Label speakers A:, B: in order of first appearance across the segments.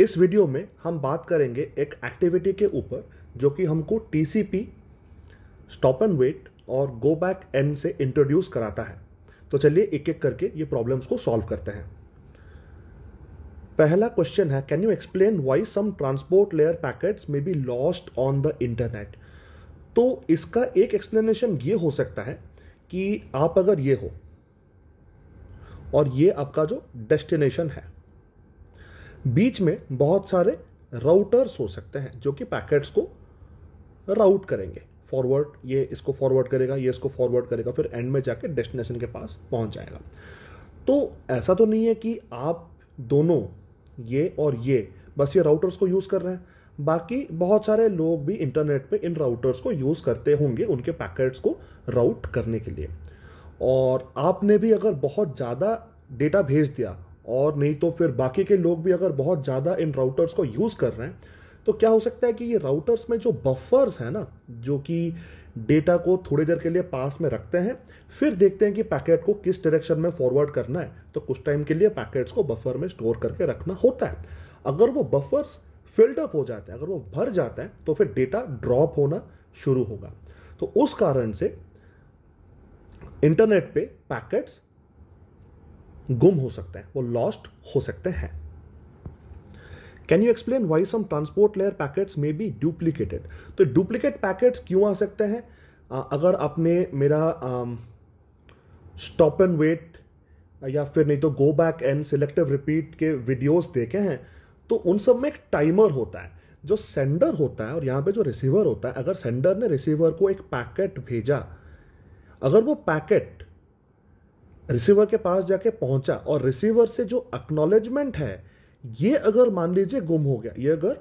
A: इस वीडियो में हम बात करेंगे एक एक्टिविटी के ऊपर जो कि हमको T C P stop and wait और गो बैक एन से इंट्रोड्यूस कराता है तो चलिए एक एक करके ये प्रॉब्लम्स को सॉल्व करते हैं पहला क्वेश्चन है can you explain why some transport layer packets may be lost on the internet तो इसका एक एक्सप्लेनेशन ये हो सकता है कि आप अगर ये हो और ये आपका जो डेस्टिनेशन है बीच में बहुत सारे राउटर्स हो सकते हैं जो कि पैकेट्स को राउट करेंगे फॉरवर्ड ये इसको फॉरवर्ड करेगा ये इसको फॉरवर्ड करेगा फिर एंड में जाके डेस्टिनेशन के पास पहुंच जाएगा तो ऐसा तो नहीं है कि आप दोनों ये और ये बस ये राउटर्स को यूज़ कर रहे हैं बाकी बहुत सारे लोग भी इंटरनेट पे इन राउटर्स को यूज़ करते होंगे उनके पैकेट्स को राउट करने के लिए और आपने भी अगर बहुत ज़्यादा डेटा भेज दिया और नहीं तो फिर बाकी के लोग भी अगर बहुत ज़्यादा इन राउटर्स को यूज़ कर रहे हैं तो क्या हो सकता है कि ये राउटर्स में जो बफर्स हैं ना जो कि डेटा को थोड़ी देर के लिए पास में रखते हैं फिर देखते हैं कि पैकेट को किस डायरेक्शन में फॉरवर्ड करना है तो कुछ टाइम के लिए पैकेट्स को बफर में स्टोर करके रखना होता है अगर वो बफर्स फिल्ड अप हो जाते हैं अगर वो भर जाता है तो फिर डेटा ड्रॉप होना शुरू होगा तो उस कारण से इंटरनेट पे पैकेट्स गुम हो सकते हैं वो लॉस्ट हो सकते हैं can you explain why some transport layer packets may be duplicated तो डुप्लीकेट पैकेट्स क्यों आ सकते हैं अगर आपने मेरा स्टॉप एंड वेट या फिर नहीं तो go back and selective repeat के वीडियोस देखे हैं तो उन सब में एक टाइमर होता है जो सेंडर होता है और यहाँ पे जो रिसीवर होता है अगर सेंडर ने रिसीवर को एक पैकेट भेजा अगर वो पैकेट रिसीवर के पास जाके पहुंचा और रिसीवर से जो अक्नोलेजमेंट है ये अगर मान लीजिए गुम हो गया ये अगर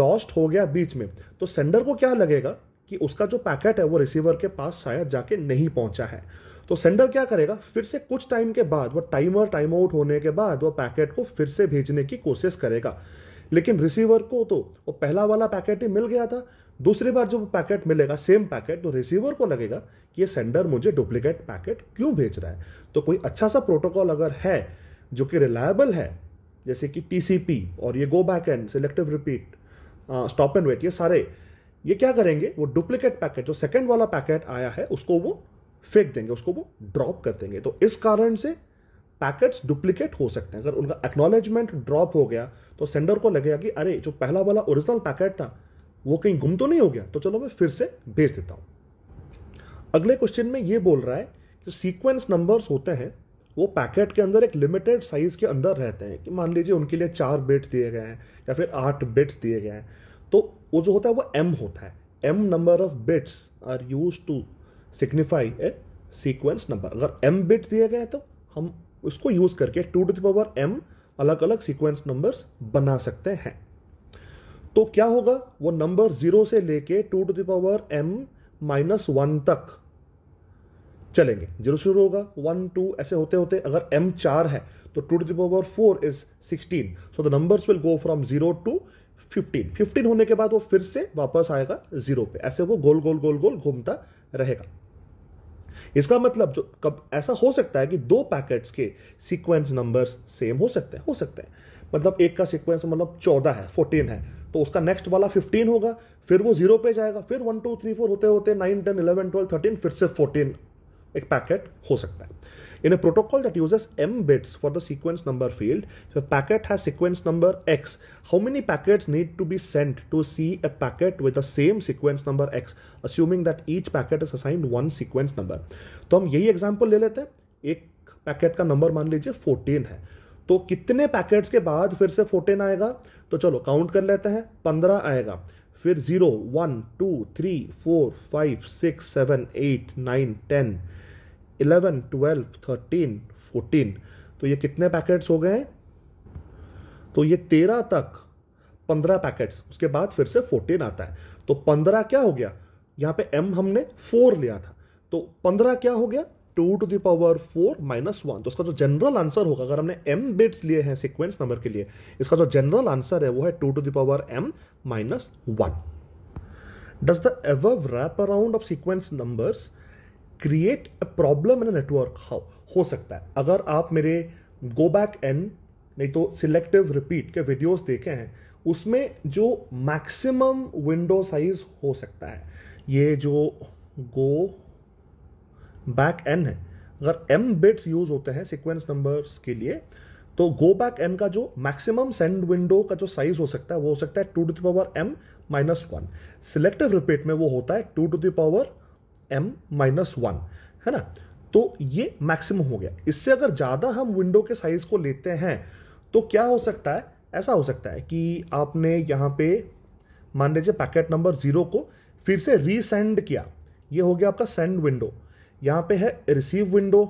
A: लॉस्ट हो गया बीच में तो सेंडर को क्या लगेगा कि उसका जो पैकेट है वो रिसीवर के पास शायद जाके नहीं पहुंचा है तो सेंडर क्या करेगा फिर से कुछ टाइम के बाद वो टाइमर टाइम आउट होने के बाद वो पैकेट को फिर से भेजने की कोशिश करेगा लेकिन रिसीवर को तो वो पहला वाला पैकेट ही मिल गया था दूसरी बार जब पैकेट मिलेगा सेम पैकेट तो रिसीवर को लगेगा कि ये सेंडर मुझे डुप्लीकेट पैकेट क्यों भेज रहा है तो कोई अच्छा सा प्रोटोकॉल अगर है जो कि रिलायबल है जैसे कि टीसीपी और ये go back and selective repeat stop and wait ये सारे ये क्या करेंगे वो डुप्लीकेट पैकेट जो सेकेंड वाला पैकेट आया है उसको वो फेंक देंगे उसको वो ड्रॉप कर देंगे तो इस कारण से पैकेट्स डुप्लीकेट हो सकते हैं अगर उनका एक्नॉलेजमेंट ड्रॉप हो गया तो सेंडर को लगेगा कि अरे जो पहला वाला ओरिजिनल पैकेट था वो कहीं गुम तो नहीं हो गया तो चलो मैं फिर से भेज देता हूँ अगले क्वेश्चन में ये बोल रहा है कि सीक्वेंस नंबर्स होते हैं वो पैकेट के अंदर एक लिमिटेड साइज के अंदर रहते हैं कि मान लीजिए उनके लिए चार बिट्स दिए गए हैं या फिर आठ बिट्स दिए गए हैं तो वो जो होता है वो एम होता है M number of bits are use to signify a sequence number अगर एम बिट्स दिए गए तो हम उसको यूज करके टू टू दावर एम अलग अलग सीक्वेंस नंबर्स बना सकते हैं तो क्या होगा वो नंबर जीरो से लेके two to the power M minus one तक चलेंगे जीरो शुरू होगा वन टू ऐसे होते होते अगर एम चार है तो two to the power four is sixteen so the numbers will go from zero to fifteen fifteen होने के बाद वो फिर से वापस आएगा जीरो पे ऐसे वो गोल गोल गोल गोल घूमता रहेगा इसका मतलब जो कब ऐसा हो सकता है कि दो पैकेट्स के सीक्वेंस नंबर्स सेम हो सकते हैं हो सकते हैं मतलब एक का सिक्वेंस मतलब चौदह है फोर्टीन है तो उसका नेक्स्ट वाला फिफ्टीन होगा फिर वो जीरो पे जाएगा फिर वन टू थ्री फोर होते होते nine ten eleven twelve thirteen फिर से फोर्टीन एक पैकेट हो सकता है in a protocol that uses M bits for the sequence number field packet has sequence number X how many packets need to be sent to see a packet with the same sequence number X assuming that each packet is assigned one sequence number तो हम यही example ले लेते हैं एक packet का number मान लीजिए फोर्टीन है तो कितने पैकेट्स के बाद फिर से फोर्टीन आएगा तो चलो काउंट कर लेते हैं पंद्रह आएगा फिर zero one two three four five six seven eight nine ten eleven twelve thirteen fourteen तो ये कितने पैकेट्स हो गए तो ये तेरह तक पंद्रह पैकेट्स उसके बाद फिर से फोर्टीन आता है तो पंद्रह क्या हो गया यहां पे एम हमने फोर लिया था तो पंद्रह क्या हो गया two to the power four minus one तो इसका जो जनरल आंसर होगा अगर हमने एम बिट्स लिए हैं सिक्वेंस नंबर के लिए इसका जो जनरल आंसर है वो है two to the power M minus one does the एव wrap around of sequence number create a problem in a network how हो सकता है अगर आप मेरे गो बैक एन नहीं तो सिलेक्टिव रिपीट के वीडियोस देखे हैं उसमें जो मैक्सिमम विंडो साइज हो सकता है ये जो गो बैक एन है अगर एम बिट्स यूज होते हैं सिक्वेंस नंबर्स के लिए तो गो बैक एन का जो मैक्सिमम सेंड विंडो का जो साइज हो सकता है वो हो सकता है two to the power M minus one selective repeat में वो होता है two to the power M minus one है ना तो ये मैक्सिमम हो गया इससे अगर ज़्यादा हम विंडो के साइज को लेते हैं तो क्या हो सकता है ऐसा हो सकता है कि आपने यहाँ पे मान लीजिए पैकेट नंबर जीरो को फिर से रीसेंड किया ये हो गया आपका सेंड विंडो यहाँ पे है रिसीव विंडो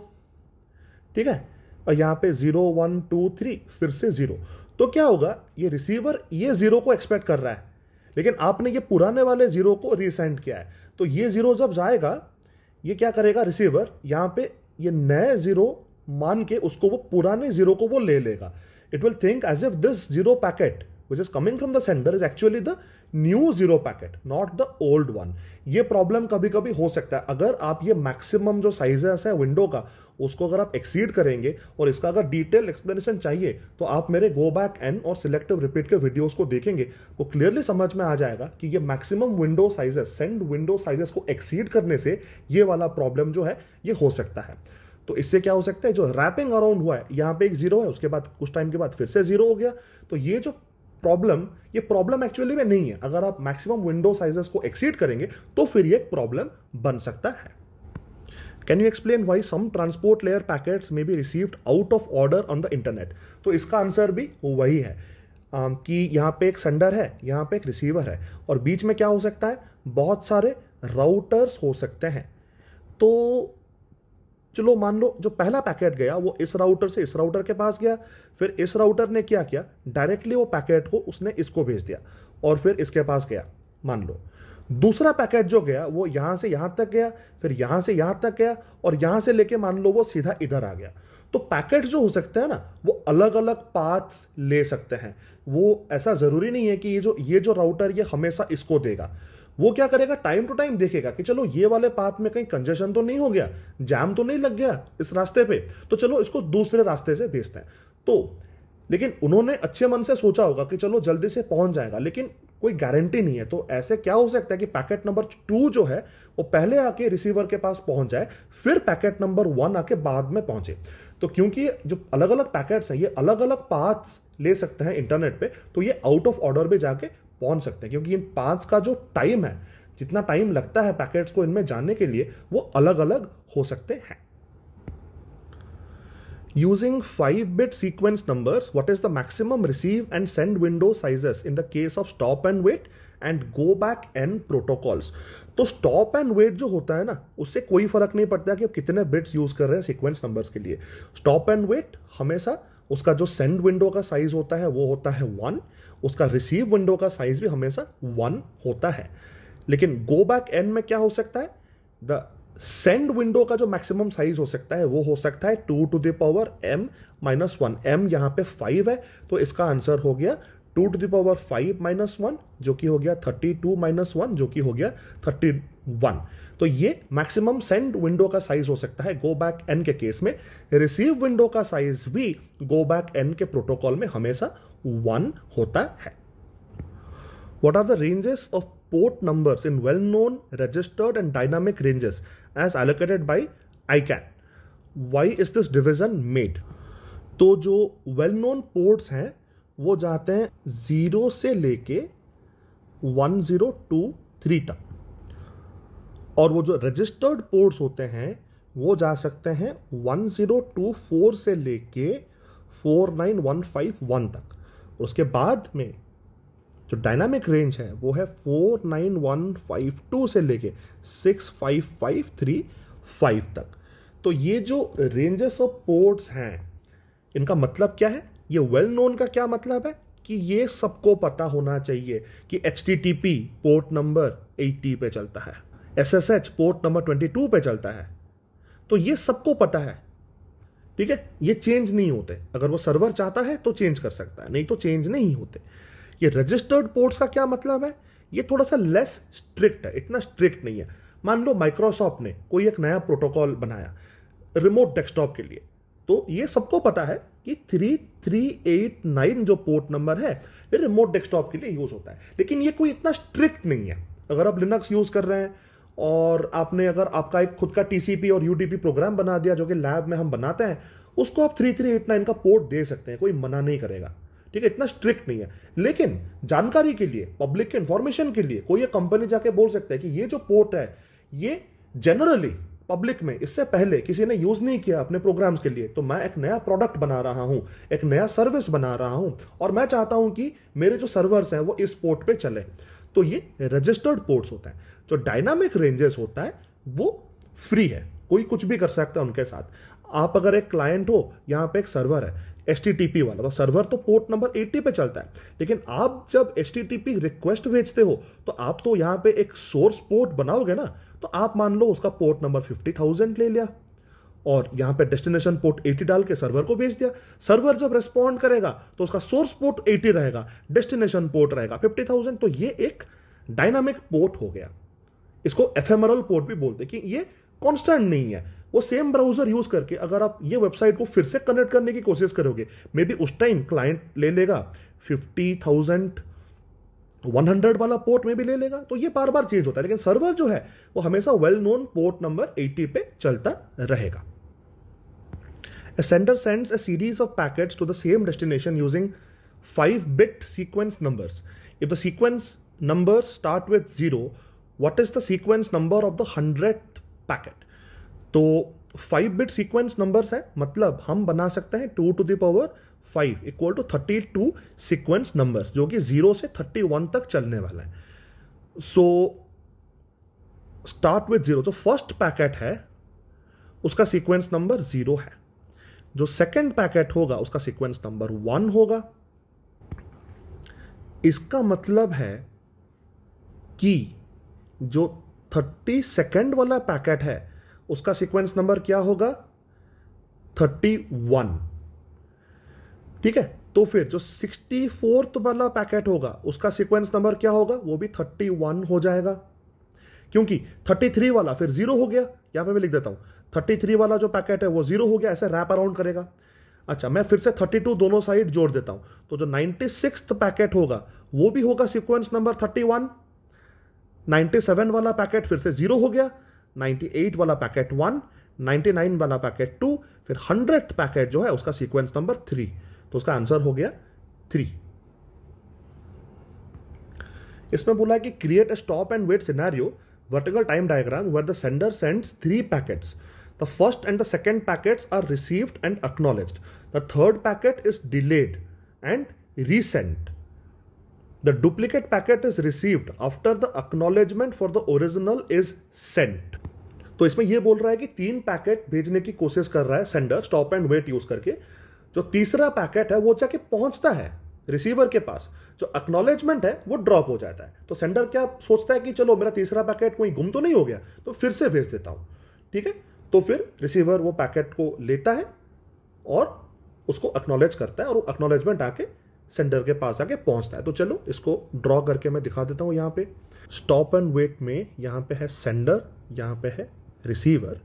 A: ठीक है और यहाँ पे जीरो वन टू थ्री फिर से जीरो तो क्या होगा ये रिसीवर ये जीरो को एक्सपेक्ट कर रहा है लेकिन आपने ये पुराने वाले जीरो को रिसेंड किया है तो ये जीरो जब जाएगा ये क्या करेगा रिसीवर यहाँ पे ये नए जीरो मान के उसको वो पुराने जीरो को वो ले लेगा it will think as if this zero packet which is coming from the sender is actually the new zero packet not the old one ये प्रॉब्लम कभी कभी हो सकता है अगर आप ये मैक्सिमम जो साइज है ऐसा है विंडो का उसको अगर आप एक्सीड करेंगे और इसका अगर डिटेल एक्सप्लेनेशन चाहिए तो आप मेरे गो बैक एन और सिलेक्टिव रिपीट के वीडियोस को देखेंगे वो क्लियरली समझ में आ जाएगा कि ये maximum window sizes send window sizes को एक्सीड करने से ये वाला प्रॉब्लम जो है ये हो सकता है तो इससे क्या हो सकता है जो रैपिंग अराउंड हुआ है यहाँ पे एक जीरो है उसके बाद कुछ टाइम के बाद फिर से जीरो हो गया तो ये जो प्रॉब्लम ये प्रॉब्लम एक्चुअली में नहीं है अगर आप मैक्सिमम विंडो साइजेस को एक्सीड करेंगे तो फिर ये एक प्रॉब्लम बन सकता है can you explain why some transport layer packets may be received out of order on the internet तो इसका आंसर भी वही है कि यहाँ पे एक सेंडर है यहाँ पे एक रिसीवर है और बीच में क्या हो सकता है बहुत सारे राउटर्स हो सकते हैं तो चलो मान लो जो पहला पैकेट गया वो इस राउटर से इस राउटर के पास गया फिर इस राउटर ने क्या किया डायरेक्टली वो पैकेट को उसने इसको भेज दिया और फिर इसके पास गया मान लो दूसरा पैकेट जो गया वो यहां से यहां तक गया फिर यहां से यहां तक गया और यहां से लेके मान लो वो सीधा इधर आ गया तो पैकेट जो हो सकते हैं ना वो अलग अलग पाथ ले सकते हैं वो ऐसा ज़रूरी नहीं है कि ये जो ये जो राउटर ये हमेशा इसको देगा वो क्या करेगा टाइम टू टाइम देखेगा कि चलो ये वाले पाथ में कहीं कंजेशन तो नहीं हो गया जाम तो नहीं लग गया इस रास्ते पे तो चलो इसको दूसरे रास्ते से भेजते हैं तो लेकिन उन्होंने अच्छे मन से सोचा होगा कि चलो जल्दी से पहुंच जाएगा लेकिन कोई गारंटी नहीं है तो ऐसे क्या हो सकता है कि पैकेट नंबर टू जो है वो पहले आके रिसीवर के पास पहुंच जाए फिर पैकेट नंबर वन आके बाद में पहुंचे तो क्योंकि जो अलग अलग पैकेट्स हैं ये अलग अलग पाथ्स ले सकते हैं इंटरनेट पे तो ये आउट ऑफ ऑर्डर भी जाके पहुंच सकते हैं क्योंकि इन पांच का जो टाइम है जितना टाइम लगता है पैकेट्स को इनमें जानने के लिए वो अलग अलग हो सकते हैं using five bit sequence numbers, what is the maximum receive and send window sizes in the case of stop and wait and go back and protocols तो स्टॉप एंड वेट जो होता है ना उससे कोई फर्क नहीं पड़ता कि आप कितने बिट्स यूज कर रहे हैं सीक्वेंस नंबर्स के लिए स्टॉप एंड वेट हमेशा उसका जो सेंड विंडो का साइज होता है वो होता है वन उसका रिसीव विंडो का साइज भी हमेशा वन होता है लेकिन गो बैक एंड में क्या हो सकता है द सेंड विंडो का जो मैक्सिमम साइज हो सकता है वो हो सकता है two to the power M minus one M यहां पे फाइव है तो इसका आंसर हो गया two to the power five minus one जो कि हो गया थर्टी टू माइनस वन जो कि हो गया थर्टी वन तो ये मैक्सिमम सेंड विंडो का साइज हो सकता है गो बैक एन के केस में रिसीव विंडो का साइज भी गो बैक एन के प्रोटोकॉल में हमेशा वन होता है what are the ranges of port numbers in well known registered and dynamic ranges as allocated by I can why is this division made तो जो well known ports हैं वो जाते हैं जीरो से लेके वन जीरो टू थ्री तक और वो जो रजिस्टर्ड पोर्ट्स होते हैं वो जा सकते हैं वन जीरो टू फोर से लेके four nine one five one तक और उसके बाद में जो डायनामिक रेंज है वो है four nine one five two से लेके six five five three five तक तो ये जो रेंजेस ऑफ पोर्ट्स हैं इनका मतलब क्या है ये वेल well नोन का क्या मतलब है कि ये सबको पता होना चाहिए कि एच पोर्ट नंबर 80 पे चलता है एस पोर्ट नंबर 22 पे चलता है तो ये सबको पता है ठीक है ये चेंज नहीं होते अगर वो सर्वर चाहता है तो चेंज कर सकता है नहीं तो चेंज नहीं होते ये रजिस्टर्ड पोर्ट्स का क्या मतलब है ये थोड़ा सा लेस स्ट्रिक्ट है इतना स्ट्रिक्ट नहीं है मान लो माइक्रोसॉफ्ट ने कोई एक नया प्रोटोकॉल बनाया रिमोट डेस्कटॉप के लिए तो ये सबको पता है कि थ्री थ्री एट नाइन जो पोर्ट नंबर है ये रिमोट डेस्कटॉप के लिए यूज होता है लेकिन ये कोई इतना स्ट्रिक्ट नहीं है अगर आप लिनक्स यूज कर रहे हैं और आपने अगर आपका एक खुद का टीसीपी और यूडीपी प्रोग्राम बना दिया जो कि लैब में हम बनाते हैं उसको आप थ्री थ्री एट नाइन का पोर्ट दे सकते हैं कोई मना नहीं करेगा ठीक है इतना स्ट्रिक्ट नहीं है लेकिन जानकारी के लिए पब्लिक के इंफॉर्मेशन के लिए कोई एक कंपनी जाके बोल सकता है कि ये जो पोर्ट है ये जनरली पब्लिक में इससे पहले किसी ने यूज नहीं किया अपने प्रोग्राम्स के लिए तो मैं एक नया प्रोडक्ट बना रहा हूं एक नया सर्विस बना रहा हूं और मैं चाहता हूं कि मेरे जो सर्वर्स हैं वो इस पोर्ट पे चले तो ये रजिस्टर्ड पोर्ट्स होते हैं जो डायनामिक रेंजेस होता है वो फ्री है कोई कुछ भी कर सकता है उनके साथ आप अगर एक क्लाइंट हो यहां पे एक सर्वर है एस वाला तो सर्वर तो पोर्ट नंबर 80 पे चलता है लेकिन आप जब एस रिक्वेस्ट भेजते हो तो आप तो यहां पे एक सोर्स पोर्ट बनाओगे ना तो आप मान लो उसका पोर्ट नंबर 50,000 ले लिया और यहां पे डेस्टिनेशन पोर्ट 80 डाल के सर्वर को भेज दिया सर्वर जब रेस्पॉन्ड करेगा तो उसका सोर्स पोर्ट 80 रहेगा डेस्टिनेशन पोर्ट रहेगा 50,000 तो ये एक डायनामिक पोर्ट हो गया इसको एफेमरल पोर्ट भी बोलते कि ये कॉन्स्टेंट नहीं है वो सेम ब्राउजर यूज करके अगर आप ये वेबसाइट को फिर से कनेक्ट करने की कोशिश करोगे मे बी उस टाइम क्लाइंट ले लेगा फिफ्टी थाउजेंड 100 वाला पोर्ट में भी ले लेगा तो ये बार बार चेंज होता है लेकिन सर्वर जो है वो हमेशा वेल नोन पोर्ट नंबर 80 पे चलता रहेगा a sender sends a series of packets to the same destination using five bit sequence numbers if the sequence number start with zero what is the sequence number of the hundred packet तो five bit sequence numbers है मतलब हम बना सकते हैं two to the power five equal to thirty two sequence number जो कि zero से थर्टी वन तक चलने वाला है सो स्टार्ट विथ जीरो जो फर्स्ट पैकेट है उसका सीक्वेंस नंबर जीरो है जो सेकेंड पैकेट होगा उसका सीक्वेंस नंबर वन होगा इसका मतलब है कि जो थर्टी सेकेंड वाला पैकेट है उसका सीक्वेंस नंबर क्या होगा थर्टी वन ठीक है तो फिर जो सिक्सटी फोर्थ वाला पैकेट होगा उसका सीक्वेंस नंबर क्या होगा वो भी थर्टी वन हो जाएगा क्योंकि थर्टी थ्री वाला फिर जीरो हो गया यहां पे मैं लिख देता हूं थर्टी थ्री वाला जो पैकेट है वो जीरो हो गया ऐसे रैप अराउंड करेगा अच्छा मैं फिर से थर्टी टू दोनों साइड जोड़ देता हूं तो जो नाइनटी सिक्स पैकेट होगा वो भी होगा sequence number thirty one ninety seven वाला पैकेट फिर से जीरो हो गया नाइन्टी एट वाला पैकेट वन नाइनटी नाइन वाला पैकेट टू फिर हंड्रेड पैकेट जो है उसका सिक्वेंस नंबर थ्री तो उसका आंसर हो गया थ्री इसमें बोला है कि create a stop and wait scenario vertical time diagram where the sender sends three packets the first and the second packets are received and acknowledge the third packet is delayed and resent the duplicate packet is received after the acknowledgement for the original is sent तो इसमें यह बोल रहा है कि तीन packet भेजने की कोशिश कर रहा है sender stop and wait use करके जो तीसरा पैकेट है वो जाके पहुंचता है रिसीवर के पास जो अक्नोलेजमेंट है वो ड्रॉप हो जाता है तो सेंडर क्या सोचता है कि चलो मेरा तीसरा पैकेट कोई गुम तो नहीं हो गया तो फिर से भेज देता हूँ ठीक है तो फिर रिसीवर वो पैकेट को लेता है और उसको अक्नोलेज करता है और वो आके सेंडर के पास आके पहुंचता है तो चलो इसको ड्रॉ करके मैं दिखा देता हूँ यहाँ पे स्टॉप एंड वेट में यहाँ पे है सेंडर यहाँ पे है रिसीवर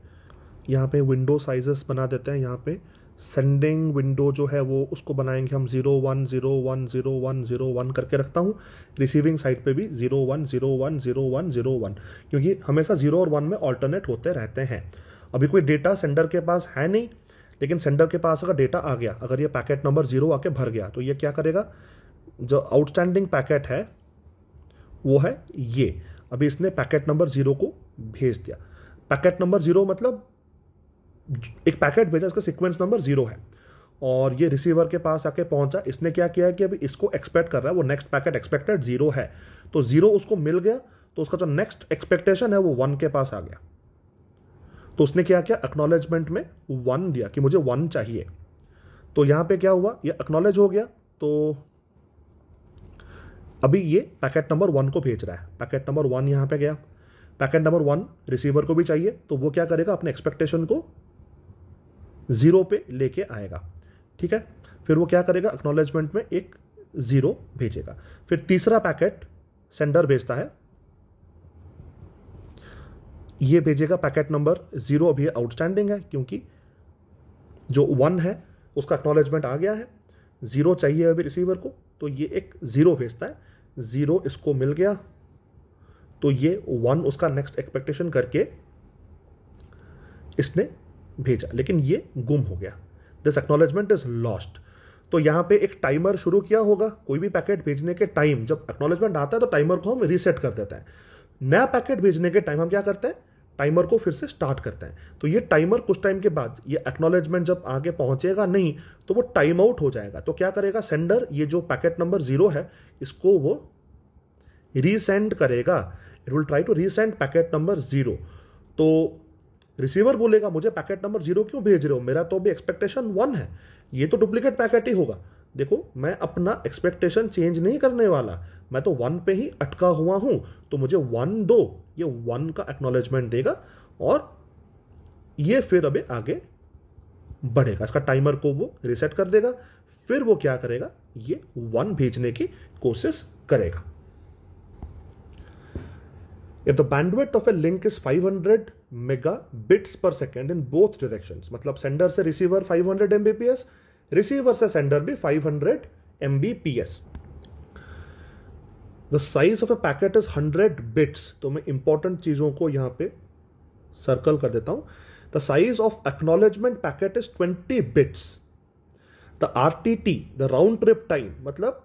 A: यहाँ पे विंडो साइजेस बना देते हैं यहाँ पे सेंडिंग विंडो जो है वो उसको बनाएंगे हम zero one zero one zero one zero one करके रखता हूँ रिसीविंग साइड पे भी zero one zero one zero one zero one क्योंकि हमेशा ज़ीरो और वन में ऑल्टरनेट होते रहते हैं अभी कोई डेटा सेंडर के पास है नहीं लेकिन सेंडर के पास अगर डेटा आ गया अगर ये पैकेट नंबर ज़ीरो आके भर गया तो ये क्या करेगा जो आउटस्टैंडिंग पैकेट है वो है ये अभी इसने पैकेट नंबर ज़ीरो को भेज दिया पैकेट नंबर ज़ीरो मतलब एक पैकेट भेजा इसका सिक्वेंस नंबर जीरो है और ये रिसीवर के पास आके पहुंचा इसने क्या किया कि अभी इसको एक्सपेक्ट कर रहा है वो नेक्स्ट पैकेट एक्सपेक्टेड जीरो है तो जीरो उसको मिल गया तो उसका जो नेक्स्ट एक्सपेक्टेशन है वो वन के पास आ गया तो उसने क्या किया एक्नोलेजमेंट में वन दिया कि मुझे वन चाहिए तो यहां पे क्या हुआ ये एक्नोलेज हो गया तो अभी ये पैकेट नंबर वन को भेज रहा है पैकेट नंबर वन यहां पे गया पैकेट नंबर वन रिसीवर को भी चाहिए तो वो क्या करेगा अपने एक्सपेक्टेशन को ज़ीरो पे लेके आएगा ठीक है फिर वो क्या करेगा एक्नॉलेजमेंट में एक ज़ीरो भेजेगा फिर तीसरा पैकेट सेंडर भेजता है ये भेजेगा पैकेट नंबर ज़ीरो अभी आउटस्टैंडिंग है क्योंकि जो वन है उसका एक्नॉलेजमेंट आ गया है ज़ीरो चाहिए अभी रिसीवर को तो ये एक ज़ीरो भेजता है ज़ीरो इसको मिल गया तो ये वन उसका नेक्स्ट एक्सपेक्टेशन करके इसने भेजा लेकिन ये गुम हो गया दिस एक्नोलेजमेंट इज लॉस्ट तो यहाँ पे एक टाइमर शुरू किया होगा कोई भी पैकेट भेजने के टाइम जब एक्नोलेजमेंट आता है तो टाइमर को हम रीसेट कर देते हैं नया पैकेट भेजने के टाइम हम क्या करते हैं टाइमर को फिर से स्टार्ट करते हैं तो ये टाइमर कुछ टाइम के बाद ये एक्नोलेजमेंट जब आगे पहुंचेगा नहीं तो वो टाइम आउट हो जाएगा तो क्या करेगा सेंडर ये जो पैकेट नंबर जीरो है इसको वो रीसेंड करेगा it will try to resend packet number zero तो रिसीवर बोलेगा मुझे पैकेट नंबर जीरो क्यों भेज रहे हो मेरा तो अभी एक्सपेक्टेशन वन है ये तो डुप्लीकेट पैकेट ही होगा देखो मैं अपना एक्सपेक्टेशन चेंज नहीं करने वाला मैं तो वन पे ही अटका हुआ हूं तो मुझे वन दो ये वन का एक्नोलेजमेंट देगा और ये फिर अभी आगे बढ़ेगा इसका टाइमर को वो रिसेट कर देगा फिर वो क्या करेगा ये वन भेजने की कोशिश करेगा If the bandwidth of a link is 500 megabits per second in both directions, मतलब sender से receiver 500 mbps, receiver से sender भी 500 mbps. The size of a packet is 100 bits. तो मैं important चीजों को यहाँ पे circle कर देता हूँ. The size of acknowledgement packet is 20 bits. The RTT, the round trip time, मतलब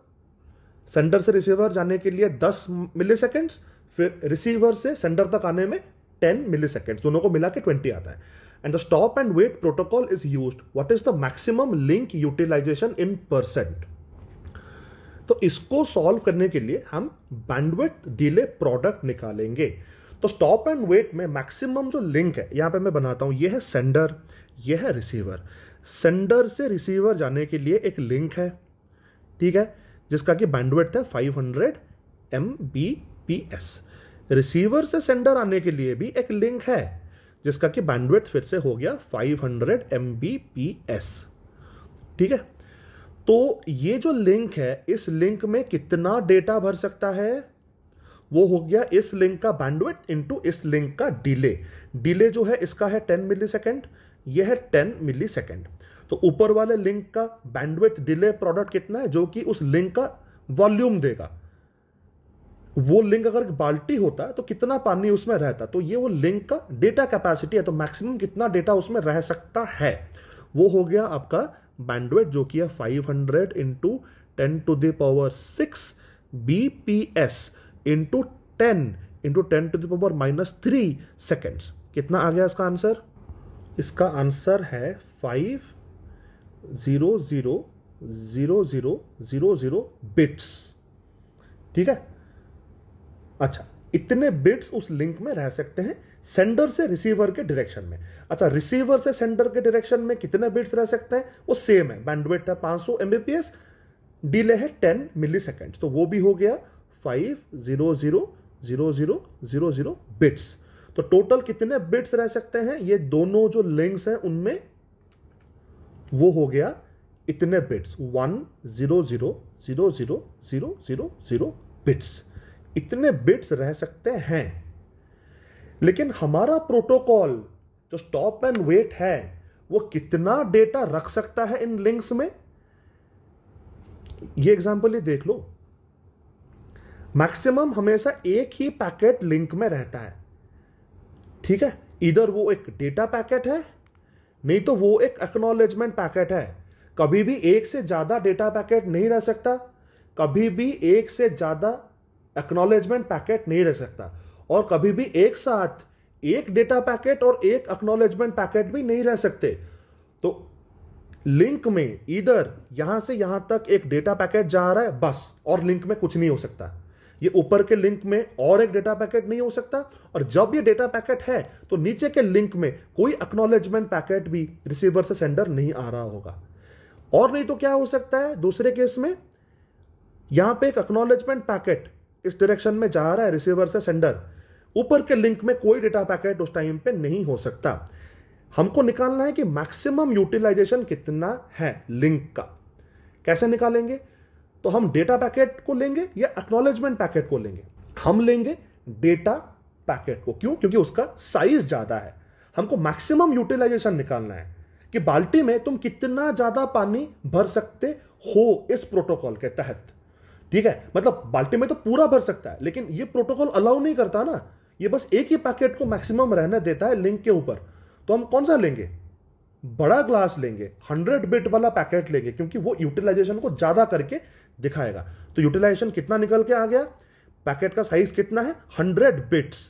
A: sender से receiver जाने के लिए 10 milliseconds, फिर रिसीवर से सेंडर तक आने में टेन मिली सेकेंड दोनों को मिला के ट्वेंटी आता है and the stop and wait protocol is use what is the maximum link utilization in percent तो इसको सॉल्व करने के लिए हम बैंडवेट डिले प्रोडक्ट निकालेंगे तो स्टॉप एंड वेट में मैक्सिमम जो लिंक है यहां पे मैं बनाता हूं यह है सेंडर यह है रिसीवर सेंडर से रिसीवर जाने के लिए एक लिंक है ठीक है जिसका कि बैंडवेट है 500 hundred M B P S receiver से सेंडर आने के लिए भी एक लिंक है जिसका कि बैंडविड्थ फिर से हो गया 500 हंड्रेड ठीक है तो ये जो लिंक है इस लिंक में कितना डेटा भर सकता है वो हो गया इस लिंक का बैंडविड्थ इनटू इस लिंक का डिले डिले जो है इसका है 10 मिली सेकेंड यह है 10 मिली सेकेंड तो ऊपर वाले लिंक का बैंडविड्थ डिले प्रोडक्ट कितना है जो कि उस लिंक का वॉल्यूम देगा वो लिंक अगर बाल्टी होता है तो कितना पानी उसमें रहता तो ये वो लिंक का डेटा कैपेसिटी है तो मैक्सिमम कितना डेटा उसमें रह सकता है वो हो गया आपका बैंडवेट जो कि है 500 hundred into ten to the power six B P S into ten into ten to the power minus three seconds कितना आ गया इसका आंसर इसका आंसर है five zero zero zero zero zero zero bits ठीक है अच्छा इतने बिट्स उस लिंक में रह सकते हैं सेंडर से रिसीवर के डायरेक्शन में अच्छा रिसीवर से सेंडर के डायरेक्शन में कितने बिट्स रह सकते हैं वो सेम है बैंडविड्थ है 500 सौ एमबीपीएस डिले है 10 मिली तो वो भी हो गया five zero zero zero zero zero zero bits तो टोटल कितने बिट्स रह सकते हैं ये दोनों जो लिंक्स हैं उनमें वो हो गया इतने bits one zero zero zero zero zero zero zero bits इतने बिट्स रह सकते हैं लेकिन हमारा प्रोटोकॉल जो स्टॉप एंड वेट है वो कितना डेटा रख सकता है इन लिंक्स में ये एग्जाम्पल ये देख लो मैक्सिमम हमेशा एक ही पैकेट लिंक में रहता है ठीक है इधर वो एक डेटा पैकेट है नहीं तो वो एक एक्नोलेजमेंट पैकेट है कभी भी एक से ज़्यादा डेटा पैकेट नहीं रह सकता कभी भी एक से ज़्यादा एक्नोलेजमेंट पैकेट नहीं रह सकता और कभी भी एक साथ एक डेटा पैकेट और एक एक्नोलेजमेंट पैकेट भी नहीं रह सकते तो लिंक में इधर यहां से यहां तक एक डेटा पैकेट जा रहा है बस और लिंक में कुछ नहीं हो सकता ये ऊपर के लिंक में और एक डेटा पैकेट नहीं हो सकता और जब ये डेटा पैकेट है तो नीचे के लिंक में कोई एक्नोलेजमेंट पैकेट भी रिसीवर से सेंडर नहीं आ रहा होगा और नहीं तो क्या हो सकता है दूसरे केस में यहां पे एक एक्नॉलेजमेंट पैकेट इस डायरेक्शन में जा रहा है रिसीवर से सेंडर ऊपर के लिंक में कोई डेटा पैकेट उस टाइम पे नहीं हो सकता हमको निकालना है कि मैक्सिमम यूटिलाइजेशन कितना है लिंक का कैसे निकालेंगे तो हम डेटा पैकेट को लेंगे या एक्नोलेजमेंट पैकेट को लेंगे हम लेंगे डेटा पैकेट को क्यों क्योंकि उसका साइज ज्यादा है हमको मैक्सिमम यूटिलाइजेशन निकालना है कि बाल्टी में तुम कितना ज्यादा पानी भर सकते हो इस प्रोटोकॉल के तहत ठीक है मतलब बाल्टी में तो पूरा भर सकता है लेकिन ये प्रोटोकॉल अलाउ नहीं करता ना ये बस एक ही पैकेट को मैक्सिमम रहने देता है लिंक के ऊपर तो हम कौन सा लेंगे बड़ा ग्लास लेंगे हंड्रेड बिट वाला पैकेट लेंगे क्योंकि वो यूटिलाइजेशन को ज़्यादा करके दिखाएगा तो यूटिलाइजेशन कितना निकल के आ गया पैकेट का साइज कितना है हंड्रेड बिट्स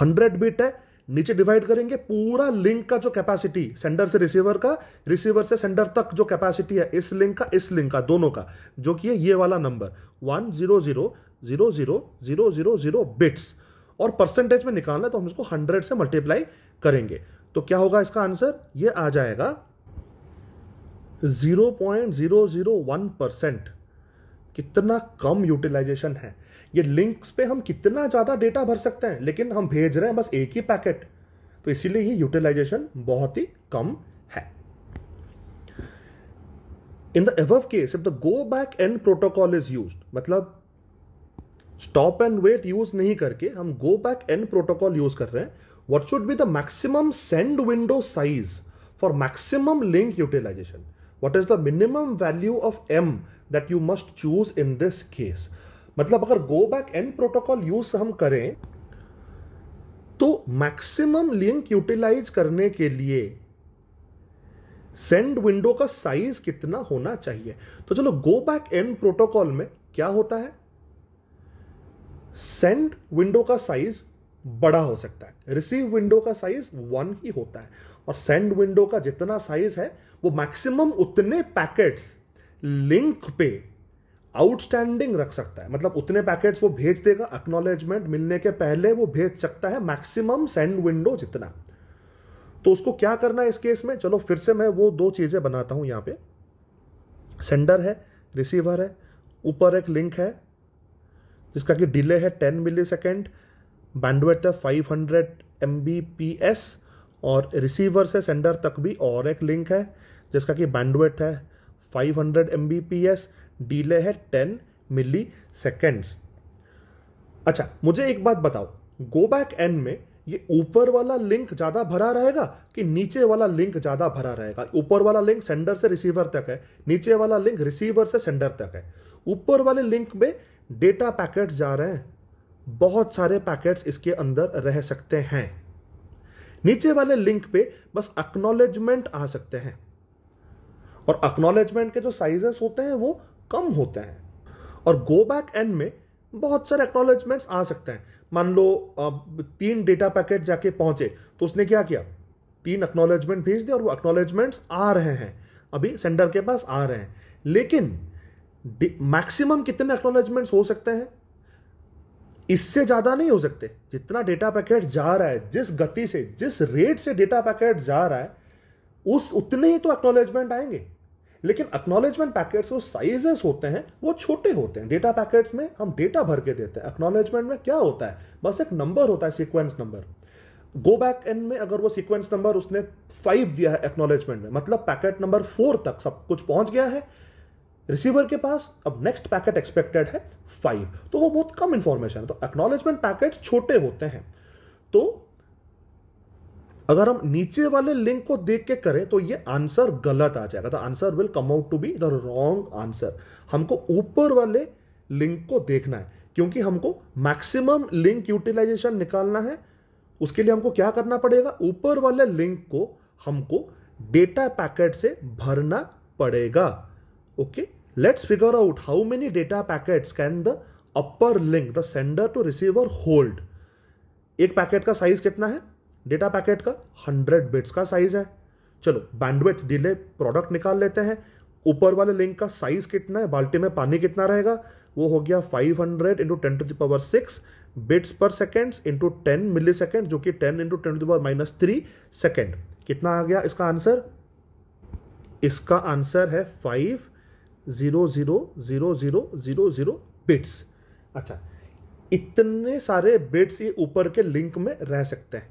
A: हंड्रेड बिट है नीचे डिवाइड करेंगे पूरा लिंक का जो कैपेसिटी सेंडर से रिसीवर का रिसीवर से सेंडर तक जो कैपेसिटी है इस लिंक का इस लिंक का दोनों का जो कि है ये वाला number one zero zero zero zero zero zero zero bits और परसेंटेज में निकालना है तो हम इसको हंड्रेड से मल्टीप्लाई करेंगे तो क्या होगा इसका आंसर ये आ जाएगा zero point zero zero one percent कितना कम यूटिलाइजेशन है ये लिंक्स पे हम कितना ज़्यादा डेटा भर सकते हैं लेकिन हम भेज रहे हैं बस एक ही पैकेट तो इसीलिए ये यूटिलाइजेशन बहुत ही कम है in the above case if the go back N protocol is use मतलब स्टॉप एंड वेट यूज नहीं करके हम go back N protocol use कर रहे हैं what should be the maximum send window size for maximum link utilization what is the minimum value of M that you must choose in this case मतलब अगर go back N protocol use हम करें तो maximum link utilise करने के लिए send window का size कितना होना चाहिए तो चलो गो बैक एंड प्रोटोकॉल में क्या होता है सेंड विंडो का साइज बड़ा हो सकता है रिसीव विंडो का साइज वन ही होता है और सेंड विंडो का जितना साइज है वो मैक्सिमम उतने पैकेट्स लिंक पे आउटस्टैंडिंग रख सकता है मतलब उतने पैकेट्स वो भेज देगा एक्नोलेजमेंट मिलने के पहले वो भेज सकता है मैक्सिमम सेंड विंडो जितना तो उसको क्या करना है इस केस में चलो फिर से मैं वो दो चीज़ें बनाता हूं यहाँ पे सेंडर है रिसीवर है ऊपर एक लिंक है जिसका कि डिले है टेन मिली सेकेंड बैंडवेट है five hundred M B P S और रिसीवर से सेंडर तक भी और एक लिंक है जिसका कि बैंडवेट है five hundred M B P S delay है टेन मिली सेकेंड्स अच्छा मुझे एक बात बताओ गो बैक एन में ये ऊपर वाला लिंक ज्यादा भरा रहेगा कि नीचे वाला लिंक ज्यादा भरा रहेगा ऊपर वाला लिंक सेंडर से रिसीवर तक है नीचे वाला लिंक रिसीवर से सेंडर तक है ऊपर वाले लिंक में डेटा पैकेट जा रहे हैं बहुत सारे पैकेट्स इसके अंदर रह सकते हैं नीचे वाले लिंक पे बस अक्नोलेजमेंट आ सकते हैं और अक्नोलेजमेंट के जो साइजेस होते हैं वो कम होते हैं और गो बैक एंड में बहुत सारे एक्नोलेजमेंट्स आ सकते हैं मान लो तीन डेटा पैकेट जाके पहुंचे तो उसने क्या किया तीन एक्नोलेजमेंट भेज दिया और वो एक्नोलेजमेंट्स आ रहे हैं अभी सेंडर के पास आ रहे हैं लेकिन मैक्सिमम कितने एक्नोलेजमेंट्स हो सकते हैं इससे ज़्यादा नहीं हो सकते जितना डेटा पैकेट जा रहा है जिस गति से जिस रेट से डेटा पैकेट जा रहा है उस उतने ही तो एक्नोलेजमेंट आएंगे लेकिन अक्नोलेजमेंट पैकेट्स वो साइजेस होते हैं वो छोटे होते हैं डेटा पैकेट्स में हम डेटा भर के देते हैं अक्नोलेजमेंट में क्या होता है बस एक नंबर होता है sequence number go back N में अगर वो सिक्वेंस नंबर उसने फाइव दिया है एक्नोलेजमेंट में मतलब पैकेट नंबर फोर तक सब कुछ पहुंच गया है रिसीवर के पास अब नेक्स्ट पैकेट एक्सपेक्टेड है फाइव तो वो बहुत कम इंफॉर्मेशन है तो एक्नोलेजमेंट पैकेट छोटे होते हैं तो अगर हम नीचे वाले लिंक को देख के करें तो ये आंसर गलत आ जाएगा the answer will come out to be the wrong answer हमको ऊपर वाले लिंक को देखना है क्योंकि हमको मैक्सिमम लिंक यूटिलाइजेशन निकालना है उसके लिए हमको क्या करना पड़ेगा ऊपर वाले लिंक को हमको डेटा पैकेट से भरना पड़ेगा okay let's figure out how many data packets can the upper link the sender to receiver hold एक पैकेट का साइज कितना है डेटा पैकेट का 100 बिट्स का साइज है चलो बैंडविथ डिले प्रोडक्ट निकाल लेते हैं ऊपर वाले लिंक का साइज कितना है बाल्टी में पानी कितना रहेगा वो हो गया 500 hundred into ten to the power six bits per second into ten milli second जो कि 10 into ten to the power minus three second कितना आ गया इसका आंसर इसका आंसर है five zero zero zero zero zero zero bits अच्छा इतने सारे बिट्स ये ऊपर के लिंक में रह सकते हैं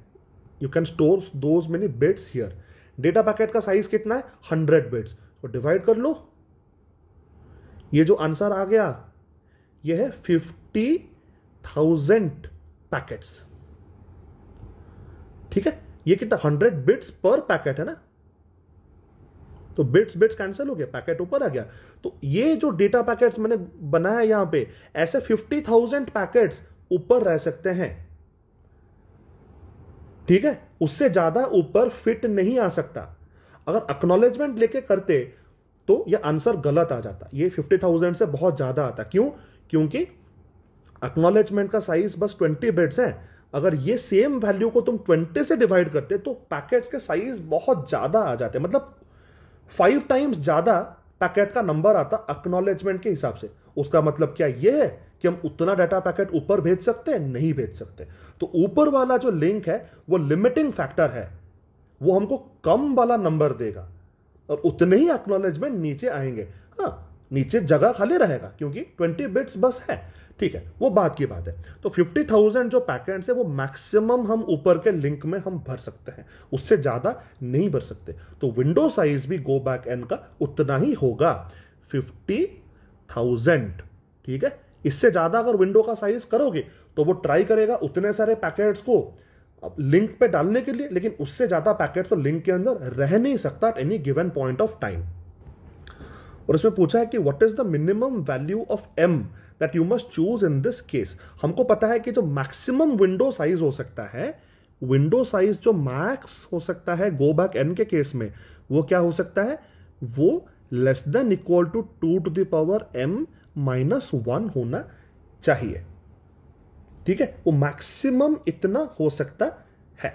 A: you can store those many bits here data packet का साइज कितना है हंड्रेड बिट्स तो डिवाइड कर लो ये जो आंसर आ गया ये है फिफ्टी थाउजेंड पैकेट्स ठीक है ये कितना हंड्रेड बिट्स पर पैकेट है ना तो बिट्स बिट्स कैंसिल हो गया पैकेट ऊपर आ गया तो ये जो डेटा पैकेट्स मैंने बनाया यहां पे ऐसे फिफ्टी थाउजेंड पैकेट्स ऊपर रह सकते हैं ठीक है उससे ज्यादा ऊपर फिट नहीं आ सकता अगर अक्नोलेजमेंट लेके करते तो ये आंसर गलत आ जाता ये फिफ्टी थाउजेंड से बहुत ज्यादा आता क्यों क्योंकि अक्नोलेजमेंट का साइज बस ट्वेंटी बेड्स है अगर ये सेम वैल्यू को तुम ट्वेंटी से डिवाइड करते तो पैकेट्स के साइज बहुत ज्यादा आ जाते मतलब फाइव टाइम्स ज्यादा पैकेट का नंबर आता अक्नोलेजमेंट के हिसाब से उसका मतलब क्या यह है कि हम उतना डाटा पैकेट ऊपर भेज सकते हैं नहीं भेज सकते तो ऊपर वाला जो लिंक है वो लिमिटिंग फैक्टर है वो हमको कम वाला नंबर देगा और उतने ही एक्नोलेजमेंट नीचे आएंगे हाँ नीचे जगह खाली रहेगा क्योंकि 20 बिट्स बस है ठीक है वो बात की बात है तो 50,000 जो पैकेट है वो मैक्सिमम हम ऊपर के लिंक में हम भर सकते हैं उससे ज़्यादा नहीं भर सकते तो विंडो साइज भी गो बैक एन का उतना ही होगा थाउजेंड ठीक है इससे ज़्यादा अगर विंडो का साइज करोगे तो वो ट्राई करेगा उतने सारे पैकेट्स को लिंक पे डालने के लिए लेकिन उससे ज़्यादा पैकेट तो लिंक के अंदर रह नहीं सकता at any given point of time और इसमें पूछा है कि what is the minimum value of M that you must choose in this case हमको पता है कि जो मैक्सिमम विंडो साइज हो सकता है विंडो साइज जो मैक्स हो सकता है गो बैक एन के केस में वो क्या हो सकता है वो less than equal to two to the power M minus one होना चाहिए ठीक है वो मैक्सिमम इतना हो सकता है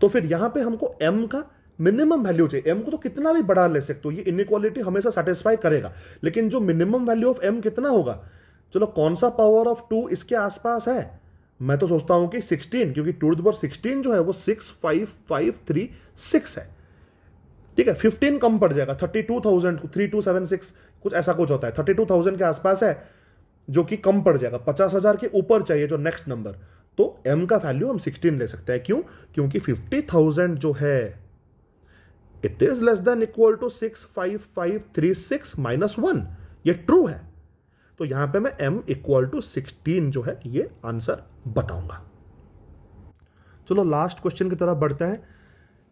A: तो फिर यहां पे हमको m का मिनिमम वैल्यू चाहिए m को तो कितना भी बढ़ा ले सकते हो ये इनक्वालिटी हमेशा सेटिस्फाई करेगा लेकिन जो मिनिमम वैल्यू ऑफ m कितना होगा चलो कौन सा पावर ऑफ टू इसके आसपास है मैं तो सोचता हूं कि 16 क्योंकि टूर्थ दर सिक्सटीन जो है वो six five five three six है ठीक है फिफ्टीन कम पड़ जाएगा thirty two thousand three two seven six कुछ ऐसा कुछ होता है थर्टी टू थाउजेंड के आसपास है जो कि कम पड़ जाएगा पचास हजार के ऊपर चाहिए जो नेक्स्ट नंबर तो एम का वैल्यू हम सिक्सटीन ले सकते हैं क्यों क्योंकि फिफ्टी थाउजेंड जो है it is less than equal to six five five three six minus one ये ट्रू है तो यहां पे मैं एम इक्वल टू सिक्सटीन जो है ये आंसर बताऊंगा चलो लास्ट क्वेश्चन की तरफ बढ़ते हैं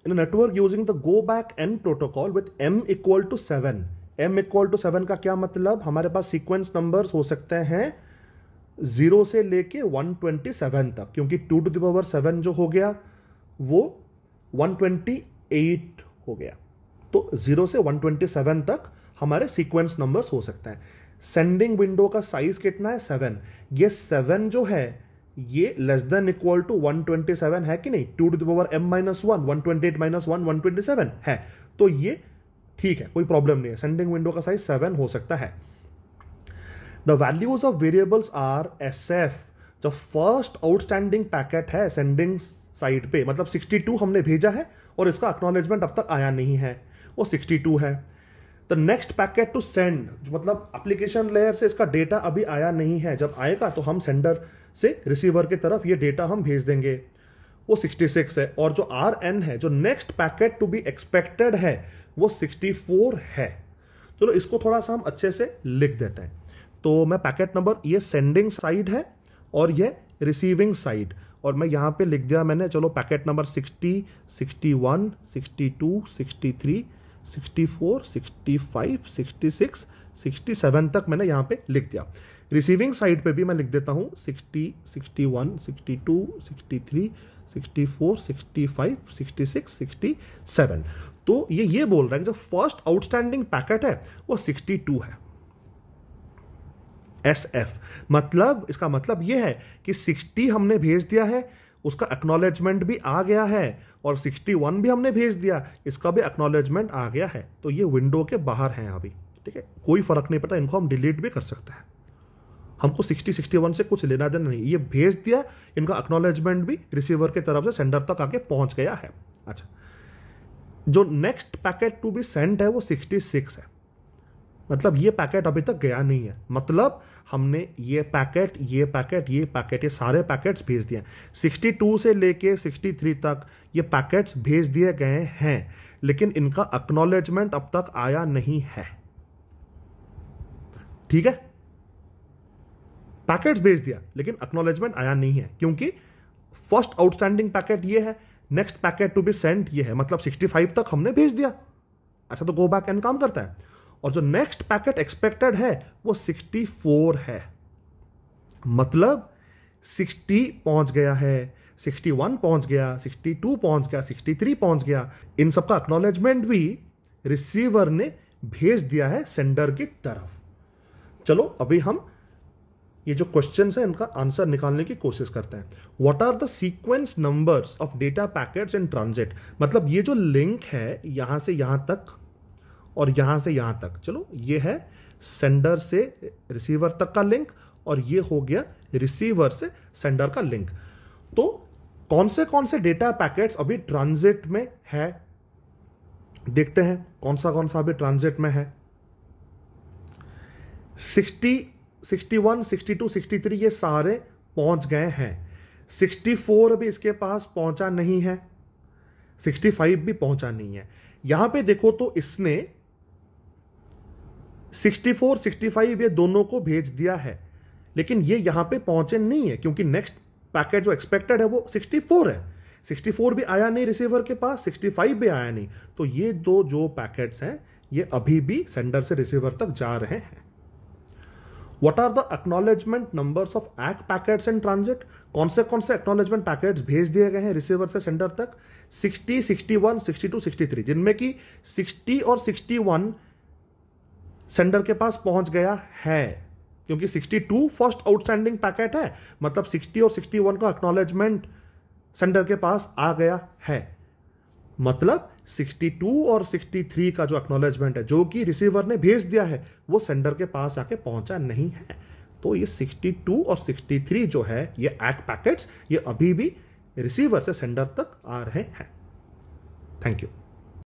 A: in network using the go back N protocol with M equal to seven M equal to seven का क्या मतलब हमारे पास सीक्वेंस नंबर्स हो सकते हैं जीरो से लेके वन ट्वेंटी सेवन तक क्योंकि टू टू दावर सेवन जो हो गया वो वन ट्वेंटी एट हो गया तो जीरो से वन ट्वेंटी सेवन तक हमारे सीक्वेंस नंबर्स हो सकते हैं सेंडिंग विंडो का साइज कितना है सेवन ये सेवन जो है ये लेस देन इक्वल टू 127 है कि नहीं two to the power M minus one one twenty eight minus one one twenty seven है तो ये ठीक है कोई प्रॉब्लम नहीं है सेंडिंग विंडो का साइज सेवन हो सकता है the values of variables R S F जो फर्स्ट आउटस्टैंडिंग पैकेट है सेंडिंग साइड पे मतलब 62 हमने भेजा है और इसका एक्नोलेजमेंट अब तक आया नहीं है वो 62 है the next packet to send मतलब एप्लीकेशन लेयर से इसका डेटा अभी आया नहीं है जब आएगा तो हम सेंडर से रिसीवर की तरफ ये डेटा हम भेज देंगे वो 66 है और जो आर एन है जो next packet to be expected है वो 64 है चलो तो इसको थोड़ा सा हम अच्छे से लिख देते हैं तो मैं पैकेट नंबर ये सेंडिंग साइड है और ये रिसीविंग साइड और मैं यहाँ पे लिख दिया मैंने चलो पैकेट नंबर 60, 61, 62, 63, 64, 65, 66, 67 तक मैंने यहाँ पे लिख दिया रिसीविंग साइड पे भी मैं लिख देता हूँ sixty sixty one sixty two sixty three sixty four sixty five sixty six sixty seven तो ये ये बोल रहा है कि जो फर्स्ट आउटस्टैंडिंग पैकेट है वो सिक्सटी टू है एस एफ मतलब इसका मतलब ये है कि सिक्सटी हमने भेज दिया है उसका एक्नोलेजमेंट भी आ गया है और 61 भी हमने भेज दिया इसका भी एक्नोलेजमेंट आ गया है तो ये विंडो के बाहर हैं अभी ठीक है कोई फर्क नहीं पड़ता इनको हम डिलीट भी कर सकते हैं हमको सिक्सटी सिक्सटी वन से कुछ लेना देना नहीं ये भेज दिया इनका एक्नोलेजमेंट भी रिसीवर की तरफ से सेंडर तक आके पहुंच गया है अच्छा जो next packet to be send है वो सिक्सटी सिक्स है मतलब ये पैकेट अभी तक गया नहीं है मतलब हमने ये पैकेट ये पैकेट ये पैकेट ये सारे पैकेट्स भेज दिए सिक्सटी टू से लेके सिक्सटी थ्री तक ये पैकेट्स भेज दिए गए हैं लेकिन इनका अक्नोलेजमेंट अब तक आया नहीं है ठीक है पैकेट भेज दिया लेकिन अक्नोलेजमेंट आया नहीं है क्योंकि फर्स्ट आउटस्टैंडिंग पैकेट ये है next packet to be sent ये है मतलब 65 तक हमने भेज दिया अच्छा तो गो बैक एंड काम करता है और जो नेक्स्ट पैकेट एक्सपेक्टेड है वो 64 है मतलब 60 पहुंच गया है 61 पहुंच गया 62 पहुंच गया 63 पहुंच गया इन सबका एक्नोलेजमेंट भी रिसीवर ने भेज दिया है सेंडर की तरफ चलो अभी हम ये जो क्वेश्चन है इनका आंसर निकालने की कोशिश करते हैं what are the sequence number of data packet in transit मतलब ये जो लिंक है यहां से यहां तक और यहां से यहां तक चलो ये है सेंडर से रिसीवर तक का लिंक और ये हो गया रिसीवर से सेंडर का लिंक तो कौन से कौन से डेटा पैकेट्स अभी ट्रांजिट में है देखते हैं कौन सा कौन सा अभी ट्रांजिट में है सिक्सटी टू सिक्सटी थ्री ये सारे पहुंच गए हैं सिक्सटी फोर भी इसके पास पहुंचा नहीं है सिक्सटी फाइव भी पहुंचा नहीं है यहां पे देखो तो इसने सिक्सटी फोर सिक्सटी फाइव ये दोनों को भेज दिया है लेकिन ये यहां पे पहुंचे नहीं है क्योंकि नेक्स्ट पैकेट जो एक्सपेक्टेड है वो सिक्सटी फोर है सिक्सटी फोर भी आया नहीं रिसीवर के पास सिक्सटी फाइव भी आया नहीं तो ये दो जो पैकेट्स हैं ये अभी भी सेंडर से रिसीवर तक जा रहे हैं what are the acknowledgement number of act packet in transit कौन से कौन से एक्नोलेजमेंट पैकेट भेज दिए गए हैं रिसीवर से सेंडर तक sixty sixty one sixty two sixty three जिनमें कि सिक्सटी और सिक्सटी वन सेंडर के पास पहुंच गया है क्योंकि sixty two first outstanding packet है मतलब सिक्सटी और सिक्सटी वन का एक्नोलेजमेंट सेंडर के पास आ गया है मतलब 62 और 63 का जो एक्नोलेजमेंट है जो कि रिसीवर ने भेज दिया है वो सेंडर के पास आके पहुंचा नहीं है तो ये 62 और 63 जो है ये एक्ट पैकेट्स ये अभी भी रिसीवर से सेंडर तक आ रहे हैं थैंक यू